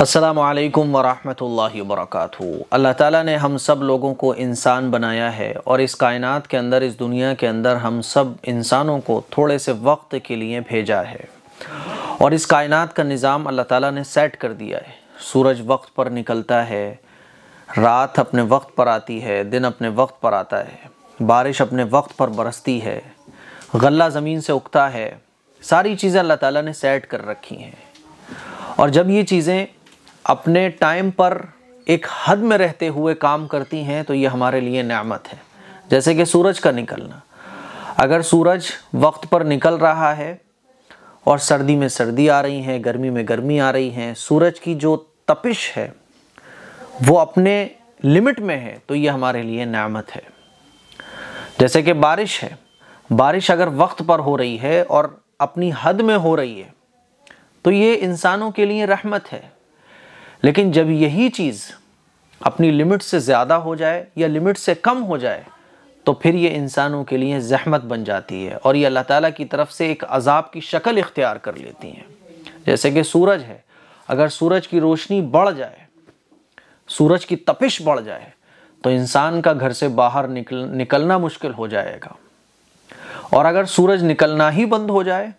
असलकम वरहमल वर्क अल्लाह ताला ने हम सब लोगों को इंसान बनाया है और इस कायनात के अंदर इस दुनिया के अंदर हम सब इंसानों को थोड़े से वक्त के लिए भेजा है और इस कायनात का निज़ाम अल्लाह ताला ने सेट कर दिया है सूरज वक्त पर निकलता है रात अपने वक्त पर आती है दिन अपने वक्त पर आता है बारिश अपने वक्त पर बरसती है गला ज़मीन से उगता है सारी चीज़ें अल्लाह ताला ने सेट कर रखी हैं और जब ये चीज़ें अपने टाइम पर एक हद में रहते हुए काम करती हैं तो ये हमारे लिए नेमत है जैसे कि सूरज का निकलना अगर सूरज वक्त पर निकल रहा है और सर्दी में सर्दी आ रही है गर्मी में गर्मी आ रही हैं सूरज की जो तपिश है वो अपने लिमिट में है तो ये हमारे लिए नेमत है जैसे कि बारिश है बारिश अगर वक्त पर हो रही है और अपनी हद में हो रही है तो ये इंसानों के लिए रहमत है लेकिन जब यही चीज़ अपनी लिमिट से ज़्यादा हो जाए या लिमिट से कम हो जाए तो फिर ये इंसानों के लिए जहमत बन जाती है और ये अल्लाह ताला की तरफ से एक अजाब की शक्ल इख्तियार कर लेती हैं जैसे कि सूरज है अगर सूरज की रोशनी बढ़ जाए सूरज की तपिश बढ़ जाए तो इंसान का घर से बाहर निकल निकलना मुश्किल हो जाएगा और अगर सूरज निकलना ही बंद हो जाए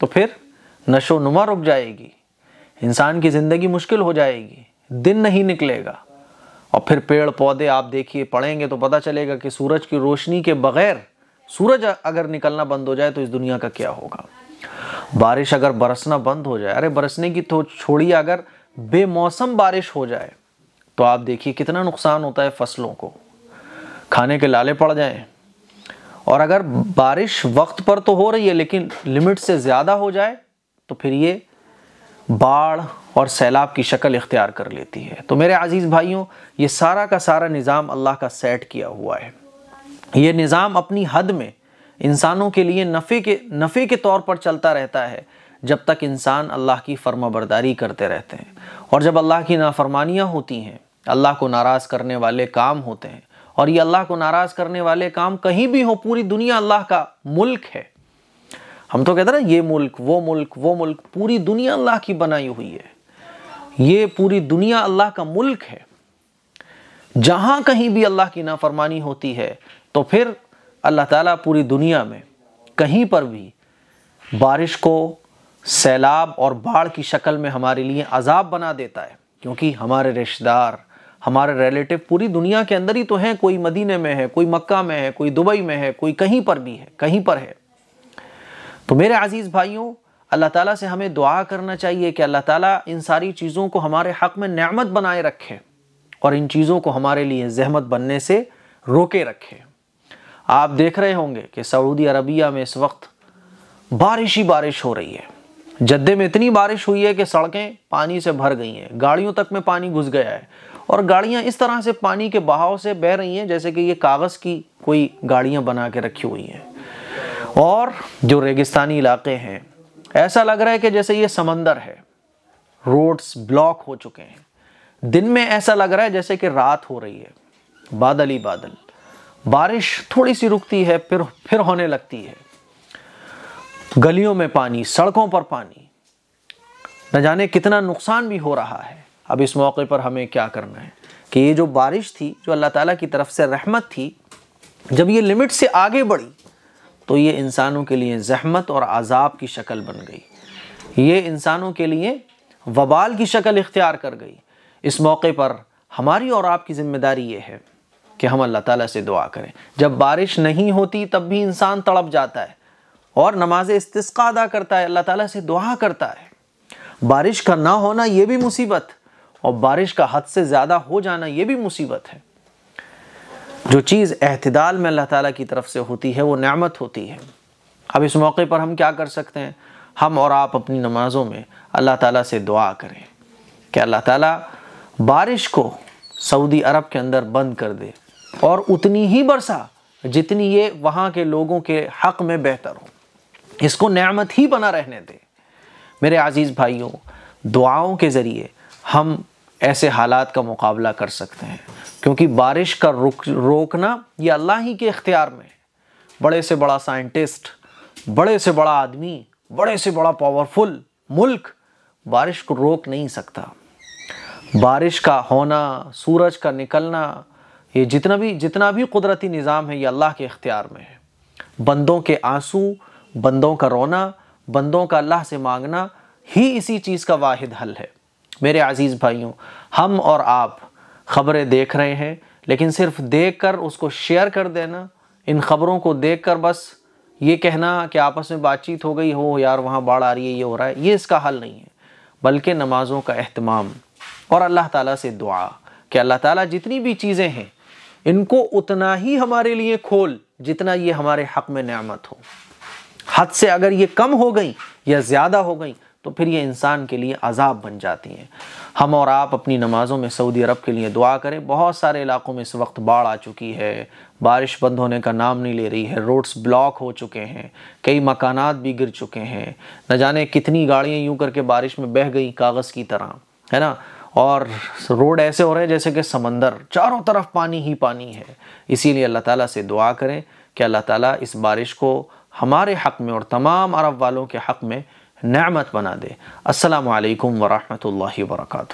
तो फिर नशो नुमा रुक जाएगी इंसान की ज़िंदगी मुश्किल हो जाएगी दिन नहीं निकलेगा और फिर पेड़ पौधे आप देखिए पढ़ेंगे तो पता चलेगा कि सूरज की रोशनी के बगैर सूरज अगर निकलना बंद हो जाए तो इस दुनिया का क्या होगा बारिश अगर बरसना बंद हो जाए अरे बरसने की तो छोड़िए अगर बेमौसम बारिश हो जाए तो आप देखिए कितना नुकसान होता है फसलों को खाने के लाले पड़ जाएं और अगर बारिश वक्त पर तो हो रही है लेकिन लिमिट से ज़्यादा हो जाए तो फिर ये बाढ़ और सैलाब की शक्ल इख्तियार कर लेती है तो मेरे अज़ीज़ भाइयों ये सारा का सारा निज़ाम अल्लाह का सेट किया हुआ है ये निज़ाम अपनी हद में इंसानों के लिए नफ़े के नफ़े के तौर पर चलता रहता है जब तक इंसान अल्लाह की फर्माबरदारी करते रहते हैं और जब अल्लाह की नाफरमानियाँ होती हैं अल्लाह को नाराज़ करने वाले काम होते हैं और ये अल्लाह को नाराज़ करने वाले काम कहीं भी हों पूरी दुनिया अल्लाह का मुल्क है हम तो कहते ना ये मुल्क वो मुल्क वो मुल्क पूरी दुनिया अल्लाह की बनाई हुई है ये पूरी दुनिया अल्लाह का मुल्क है जहाँ कहीं भी अल्लाह की नाफरमानी होती है तो फिर अल्लाह ताला पूरी दुनिया में कहीं पर भी बारिश को सैलाब और बाढ़ की शक्ल में हमारे लिए अजाब बना देता है क्योंकि हमारे रिश्तेदार हमारे रिलेटिव पूरी दुनिया के अंदर ही तो हैं कोई मदीने में है कोई मक्का में है कोई दुबई में है कोई कहीं पर भी है कहीं पर है तो मेरे अज़ीज़ भाइयों अल्लाह ताला से हमें दुआ करना चाहिए कि अल्लाह ताला इन सारी चीज़ों को हमारे हक़ में नेमत बनाए रखें और इन चीज़ों को हमारे लिए जहमत बनने से रोके रखें आप देख रहे होंगे कि सऊदी अरबिया में इस वक्त बारिश ही बारिश हो रही है जद्दे में इतनी बारिश हुई है कि सड़कें पानी से भर गई हैं गाड़ियों तक में पानी घुस गया है और गाड़ियाँ इस तरह से पानी के बहाव से बह रही हैं जैसे कि ये कागज़ की कोई गाड़ियाँ बना के रखी हुई हैं और जो रेगिस्तानी इलाके हैं ऐसा लग रहा है कि जैसे ये समंदर है रोड्स ब्लॉक हो चुके हैं दिन में ऐसा लग रहा है जैसे कि रात हो रही है बादल ही बादल बारिश थोड़ी सी रुकती है फिर फिर होने लगती है गलियों में पानी सड़कों पर पानी न जाने कितना नुकसान भी हो रहा है अब इस मौके पर हमें क्या करना है कि ये जो बारिश थी जो अल्लाह ताला की तरफ से रहमत थी जब ये लिमिट से आगे बढ़ी तो ये इंसानों के लिए जहमत और आज़ाब की शक्ल बन गई ये इंसानों के लिए वबाल की शक्ल इख्तियार कर गई इस मौके पर हमारी और आपकी ज़िम्मेदारी ये है कि हम अल्लाह ताला से दुआ करें जब बारिश नहीं होती तब भी इंसान तड़प जाता है और नमाज इस्तिस्का अदा करता है अल्लाह ताला से दुआ करता है बारिश का ना होना ये भी मुसीबत और बारिश का हद से ज़्यादा हो जाना ये भी मुसीबत है जो चीज़ अहतदाल में अल्लाह ताला की तरफ से होती है वो नेमत होती है अब इस मौके पर हम क्या कर सकते हैं हम और आप अपनी नमाज़ों में अल्लाह ताला से दुआ करें कि अल्लाह ताला बारिश को सऊदी अरब के अंदर बंद कर दे और उतनी ही बरसा जितनी ये वहाँ के लोगों के हक़ में बेहतर हो इसको नेमत ही बना रहने दे मेरे अज़ीज़ भाइयों दुआओं के ज़रिए हम ऐसे हालात का मुकाबला कर सकते हैं क्योंकि बारिश का रुक रोकना ये अल्लाह ही के इख्तियार में है बड़े से बड़ा साइंटिस्ट बड़े से बड़ा आदमी बड़े से बड़ा पावरफुल मुल्क बारिश को रोक नहीं सकता बारिश का होना सूरज का निकलना ये जितना भी जितना भी कुदरती निज़ाम है ये अल्लाह के इख्तियार में है बंदों के आंसू बंदों का रोना बंदों का अल्लाह से मांगना ही इसी चीज़ का वाहिद हल है मेरे अज़ीज़ भाइयों हम और आप ख़बरें देख रहे हैं लेकिन सिर्फ देख कर उसको शेयर कर देना इन ख़बरों को देख कर बस ये कहना कि आपस में बातचीत हो गई हो यार वहाँ बाढ़ आ रही है ये हो रहा है ये इसका हल नहीं है बल्कि नमाज़ों का अहतमाम और अल्लाह ताला से दुआ कि अल्लाह ताला जितनी भी चीज़ें हैं इनको उतना ही हमारे लिए खोल जितना ये हमारे हक़ में न्यामत हो हद से अगर ये कम हो गई या ज़्यादा हो गई तो फिर ये इंसान के लिए अजाब बन जाती हैं हम और आप अपनी नमाज़ों में सऊदी अरब के लिए दुआ करें बहुत सारे इलाकों में इस वक्त बाढ़ आ चुकी है बारिश बंद होने का नाम नहीं ले रही है रोड्स ब्लॉक हो चुके हैं कई मकानात भी गिर चुके हैं न जाने कितनी गाड़ियाँ यूँ करके बारिश में बह गई कागज़ की तरह है ना और रोड ऐसे हो रहे हैं जैसे कि समंदर चारों तरफ पानी ही पानी है इसीलिए अल्लाह ताला से दुआ करें कि अल्लाह ताला इस बारिश को हमारे हक़ में और तमाम अरब वालों के हक़ में नमत बना दे असलकम वरहमल वर्का